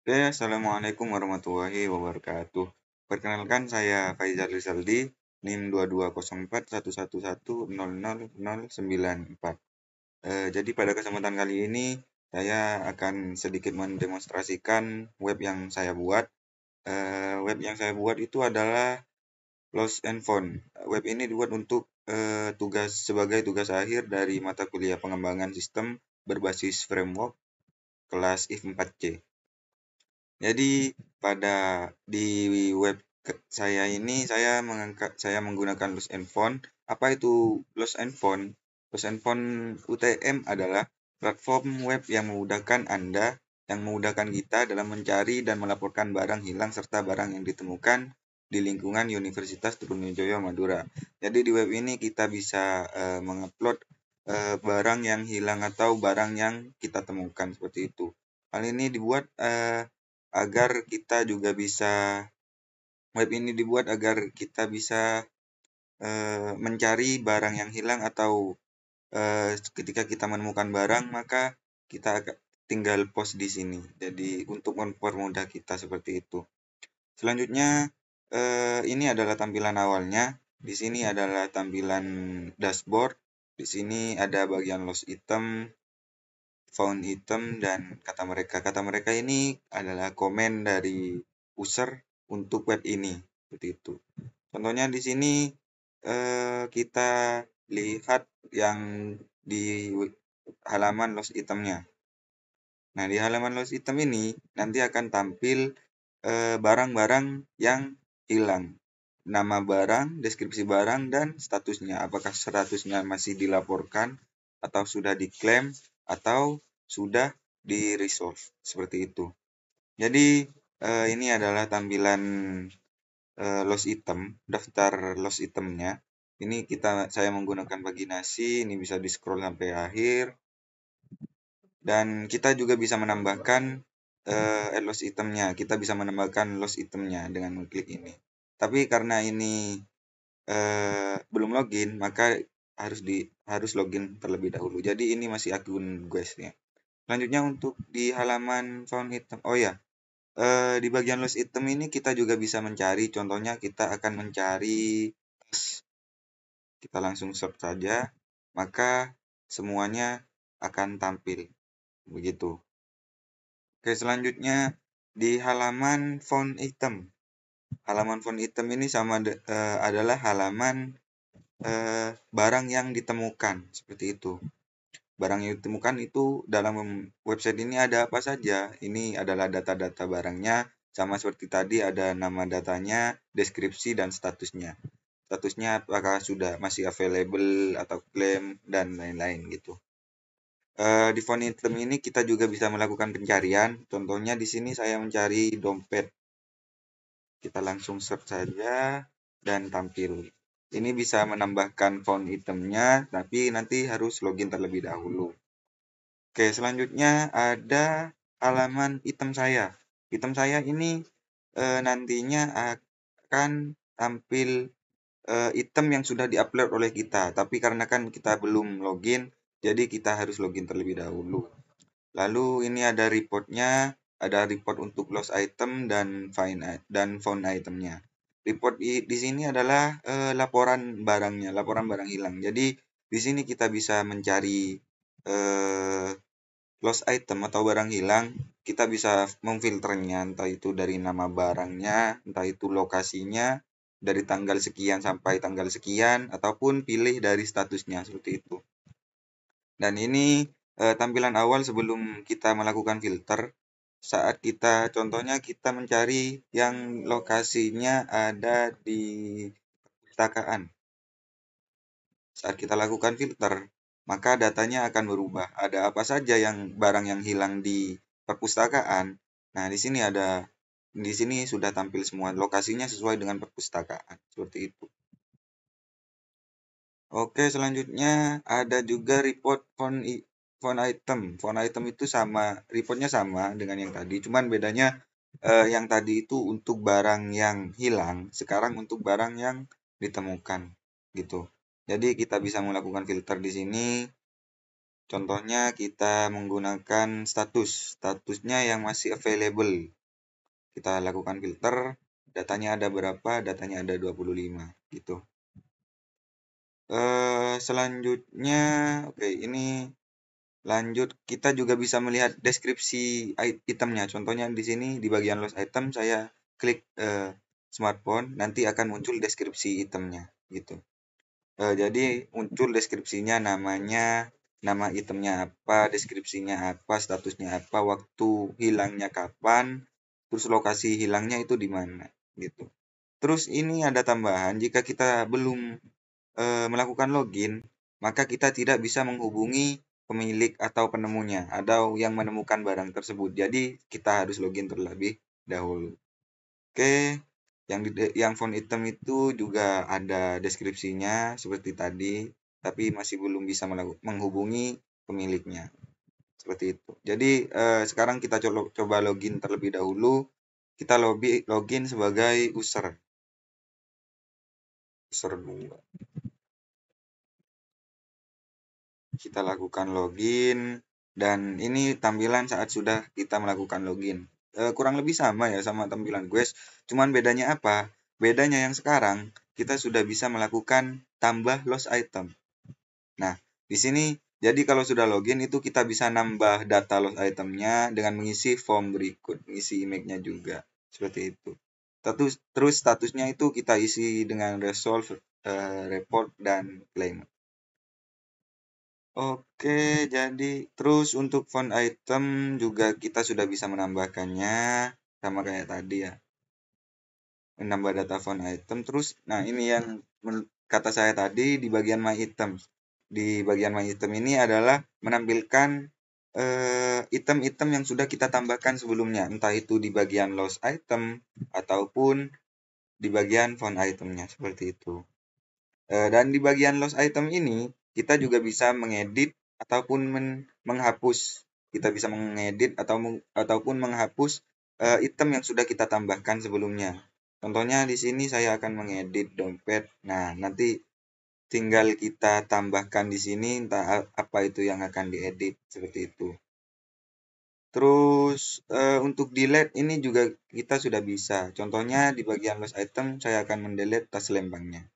Oke, Assalamualaikum warahmatullahi wabarakatuh. Perkenalkan saya Faizal Rizaldi, NIM 220411100094. E, eh, jadi pada kesempatan kali ini saya akan sedikit mendemonstrasikan web yang saya buat. E, web yang saya buat itu adalah Lost and Found. Web ini dibuat untuk e, tugas sebagai tugas akhir dari mata kuliah pengembangan sistem berbasis framework kelas IF 4C. Jadi pada di web saya ini saya mengangkat saya menggunakan Lost and found. Apa itu Lost and found? Loose and found UTM adalah platform web yang memudahkan Anda yang memudahkan kita dalam mencari dan melaporkan barang hilang serta barang yang ditemukan di lingkungan Universitas Trunojoyo Madura. Jadi di web ini kita bisa uh, mengupload uh, barang yang hilang atau barang yang kita temukan seperti itu. Hal ini dibuat uh, agar kita juga bisa web ini dibuat agar kita bisa e, mencari barang yang hilang atau e, ketika kita menemukan barang maka kita tinggal post di sini. Jadi untuk mempermudah kita seperti itu. Selanjutnya e, ini adalah tampilan awalnya. Di sini adalah tampilan dashboard. Di sini ada bagian lost item, found item dan kata mereka. Kata mereka ini adalah komen dari user untuk web ini, seperti itu. Contohnya di sini eh, kita lihat yang di halaman lost itemnya. Nah, di halaman lost item ini nanti akan tampil eh, barang-barang eh, barang -barang yang hilang. Nama barang, deskripsi barang, dan statusnya. Apakah statusnya masih dilaporkan atau sudah diklaim atau sudah di resolve seperti itu. Jadi eh, ini adalah tampilan eh, loss item, daftar loss itemnya. Ini kita saya menggunakan paginasi, ini bisa di scroll sampai akhir. Dan kita juga bisa menambahkan eh, loss itemnya. Kita bisa menambahkan loss itemnya dengan mengklik ini. Tapi karena ini eh, belum login, maka harus di harus login terlebih dahulu. Jadi ini masih akun guys ya. Selanjutnya untuk di halaman found item. Oh ya. E, di bagian list item ini kita juga bisa mencari contohnya kita akan mencari tas. Kita langsung search saja, maka semuanya akan tampil. Begitu. Oke, selanjutnya di halaman font item. Halaman font item ini sama de, e, adalah halaman eh, barang yang ditemukan seperti itu. Barang yang ditemukan itu dalam website ini ada apa saja. Ini adalah data-data barangnya, sama seperti tadi ada nama datanya, deskripsi dan statusnya. Statusnya apakah sudah masih available atau claim dan lain-lain gitu. eh, di font item ini kita juga bisa melakukan pencarian. Contohnya di sini saya mencari dompet. Kita langsung search saja dan tampil. Ini bisa menambahkan font itemnya, tapi nanti harus login terlebih dahulu. Oke, selanjutnya ada halaman item saya. Item saya ini e, nantinya akan tampil e, eh, item yang sudah diupload oleh kita, tapi karena kan kita belum login, jadi kita harus login terlebih dahulu. Lalu ini ada reportnya, ada report untuk lost item dan find dan found itemnya. Report di, di sini adalah eh, laporan barangnya, laporan barang hilang. Jadi di sini kita bisa mencari eh, lost item atau barang hilang. Kita bisa memfilternya, entah itu dari nama barangnya, entah itu lokasinya, dari tanggal sekian sampai tanggal sekian, ataupun pilih dari statusnya seperti itu. Dan ini eh, tampilan awal sebelum kita melakukan filter saat kita contohnya kita mencari yang lokasinya ada di perpustakaan. Saat kita lakukan filter, maka datanya akan berubah. Ada apa saja yang barang yang hilang di perpustakaan. Nah, di sini ada di sini sudah tampil semua lokasinya sesuai dengan perpustakaan. Seperti itu. Oke, selanjutnya ada juga report font font item. Font item itu sama, reportnya sama dengan yang tadi. Cuman bedanya eh, yang tadi itu untuk barang yang hilang, sekarang untuk barang yang ditemukan gitu. Jadi kita bisa melakukan filter di sini. Contohnya kita menggunakan status, statusnya yang masih available. Kita lakukan filter, datanya ada berapa? Datanya ada 25 gitu. Eh, selanjutnya, oke okay, ini Lanjut, kita juga bisa melihat deskripsi itemnya. Contohnya di sini di bagian lost item saya klik uh, smartphone, nanti akan muncul deskripsi itemnya gitu. uh, jadi muncul deskripsinya namanya, nama itemnya apa, deskripsinya apa, statusnya apa, waktu hilangnya kapan, terus lokasi hilangnya itu di mana gitu. Terus ini ada tambahan jika kita belum uh, melakukan login, maka kita tidak bisa menghubungi pemilik atau penemunya atau yang menemukan barang tersebut. Jadi kita harus login terlebih dahulu. Oke, yang di, yang font item itu juga ada deskripsinya seperti tadi, tapi masih belum bisa menghubungi pemiliknya. Seperti itu. Jadi eh, sekarang kita coba login terlebih dahulu. Kita lobby, login sebagai user. User 2 kita lakukan login dan ini tampilan saat sudah kita melakukan login e, kurang lebih sama ya sama tampilan quest cuman bedanya apa bedanya yang sekarang kita sudah bisa melakukan tambah lost item nah di sini jadi kalau sudah login itu kita bisa nambah data lost itemnya dengan mengisi form berikut mengisi image-nya juga seperti itu terus statusnya itu kita isi dengan resolve eh, report dan claim Oke, jadi terus untuk font item juga kita sudah bisa menambahkannya sama kayak tadi ya. Menambah data font item terus nah ini yang kata saya tadi di bagian my items. Di bagian my item ini adalah menampilkan eh, item-item uh, yang sudah kita tambahkan sebelumnya, entah itu di bagian lost item ataupun di bagian font itemnya seperti itu. Uh, dan di bagian lost item ini kita juga bisa mengedit ataupun men menghapus kita bisa mengedit atau ataupun menghapus uh, item yang sudah kita tambahkan sebelumnya contohnya di sini saya akan mengedit dompet nah nanti tinggal kita tambahkan di sini entah apa itu yang akan diedit seperti itu terus uh, untuk delete ini juga kita sudah bisa contohnya di bagian list item saya akan mendelete tas lembangnya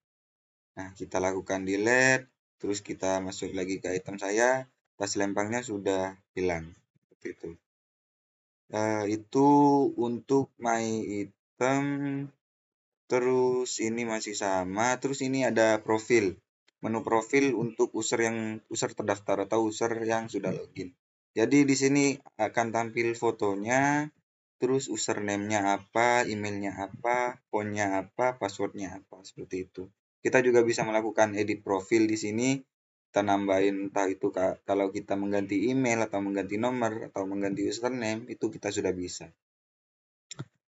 nah kita lakukan delete terus kita masuk lagi ke item saya tas lempangnya sudah hilang seperti itu uh, itu untuk my item terus ini masih sama terus ini ada profil menu profil untuk user yang user terdaftar atau user yang sudah login jadi di sini akan tampil fotonya terus username-nya apa emailnya apa phone-nya apa passwordnya apa seperti itu kita juga bisa melakukan edit profil di sini, kita nambahin entah itu kalau kita mengganti email atau mengganti nomor atau mengganti username, itu kita sudah bisa.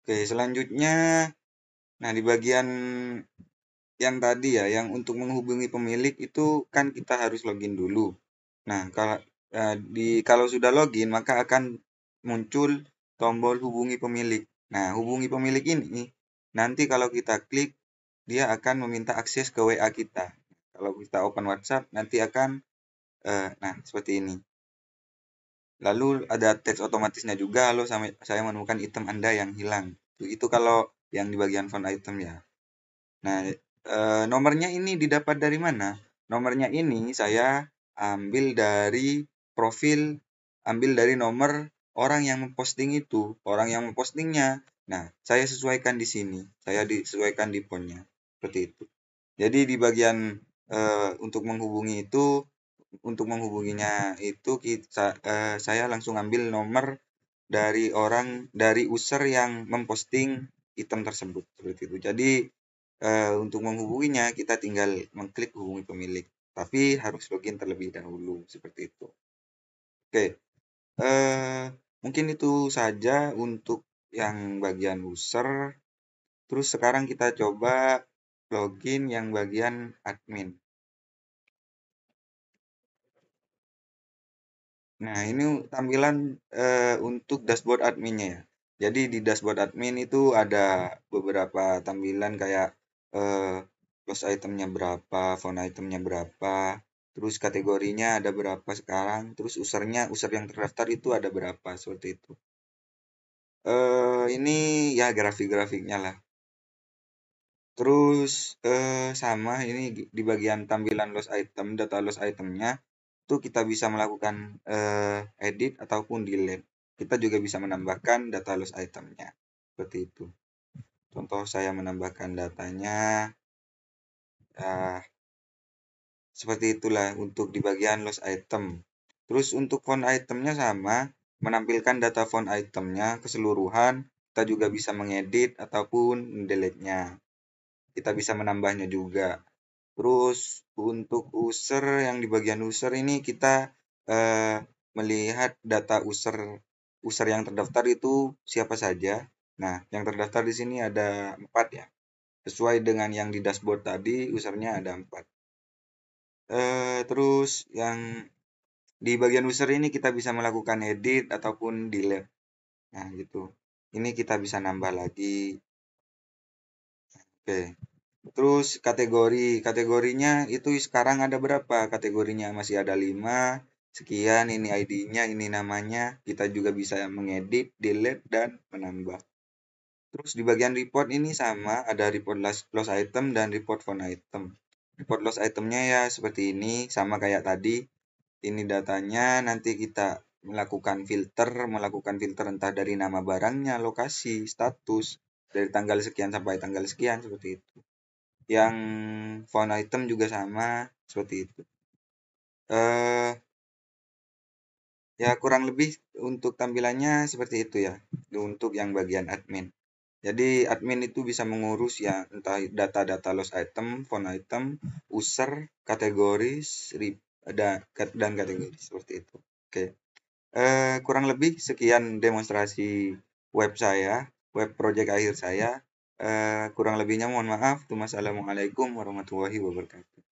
Oke, selanjutnya nah di bagian yang tadi ya, yang untuk menghubungi pemilik itu kan kita harus login dulu. Nah, kalau e, di kalau sudah login maka akan muncul tombol hubungi pemilik. Nah, hubungi pemilik ini nanti kalau kita klik dia akan meminta akses ke WA kita. Kalau kita open WhatsApp, nanti akan, uh, nah, seperti ini. Lalu ada teks otomatisnya juga, lo saya menemukan item Anda yang hilang. Itu, itu kalau yang di bagian font item ya. Nah, e, nomornya ini didapat dari mana? Nomornya ini saya ambil dari profil, ambil dari nomor orang yang memposting itu, orang yang mempostingnya. Nah, saya sesuaikan di sini, saya disesuaikan di fontnya seperti itu jadi di bagian uh, untuk menghubungi itu untuk menghubunginya itu kita uh, saya langsung ambil nomor dari orang dari user yang memposting item tersebut seperti itu jadi uh, untuk menghubunginya kita tinggal mengklik hubungi pemilik tapi harus login terlebih dahulu seperti itu oke okay. mungkin itu saja untuk yang bagian user terus sekarang kita coba login yang bagian admin. Nah, ini tampilan e, untuk dashboard adminnya ya. Jadi di dashboard admin itu ada beberapa tampilan kayak e, eh, plus itemnya berapa, font itemnya berapa, terus kategorinya ada berapa sekarang, terus usernya, user yang terdaftar itu ada berapa seperti itu. E, ini ya grafik-grafiknya lah. Terus, eh, sama ini di bagian tampilan lost item, data lost itemnya itu kita bisa melakukan, eh, edit ataupun delete. Kita juga bisa menambahkan data lost itemnya seperti itu. Contoh saya menambahkan datanya. Nah, seperti itulah untuk di bagian lost item. Terus untuk font itemnya sama, menampilkan data font itemnya keseluruhan, kita juga bisa mengedit ataupun delete nya kita bisa menambahnya juga. Terus untuk user yang di bagian user ini kita eh, melihat data user user yang terdaftar itu siapa saja. Nah, yang terdaftar di sini ada empat ya. Sesuai dengan yang di dashboard tadi, usernya ada empat. Eh, terus yang di bagian user ini kita bisa melakukan edit ataupun delete. Nah, gitu. Ini kita bisa nambah lagi Oke. Terus kategori, kategorinya itu sekarang ada berapa? Kategorinya masih ada lima Sekian ini ID-nya, ini namanya. Kita juga bisa mengedit, delete dan menambah. Terus di bagian report ini sama, ada report loss, loss item dan report phone item. Report loss itemnya ya seperti ini, sama kayak tadi. Ini datanya, nanti kita melakukan filter, melakukan filter entah dari nama barangnya, lokasi, status, dari tanggal sekian sampai tanggal sekian seperti itu yang font item juga sama seperti itu eh ya kurang lebih untuk tampilannya seperti itu ya untuk yang bagian admin jadi admin itu bisa mengurus ya entah data-data loss item, font item, user, kategori, dan, dan kategori seperti itu. Oke. Okay. Eh, kurang lebih sekian demonstrasi web saya web project akhir saya. Uh, kurang lebihnya mohon maaf. Assalamualaikum warahmatullahi wabarakatuh.